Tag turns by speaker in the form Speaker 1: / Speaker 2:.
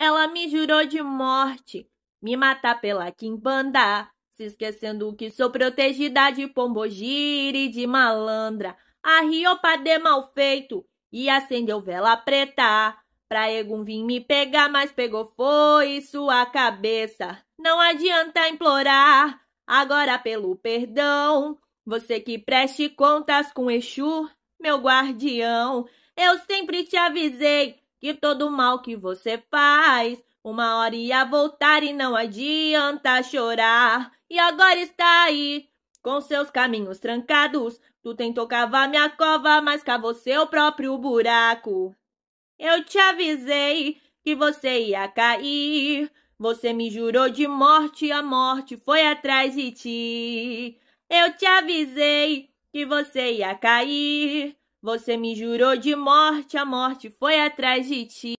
Speaker 1: Ela me jurou de morte, me matar pela quimbanda, se esquecendo que sou protegida de pombogira e de malandra. pra de mal feito e acendeu vela preta. Pra Egum vir me pegar, mas pegou foi sua cabeça. Não adianta implorar, agora pelo perdão. Você que preste contas com Exu, meu guardião. Eu sempre te avisei, que todo mal que você faz, uma hora ia voltar e não adianta chorar. E agora está aí, com seus caminhos trancados. Tu tentou cavar minha cova, mas cavou seu próprio buraco. Eu te avisei que você ia cair. Você me jurou de morte, a morte foi atrás de ti. Eu te avisei que você ia cair. Você me jurou de morte, a morte foi atrás de ti.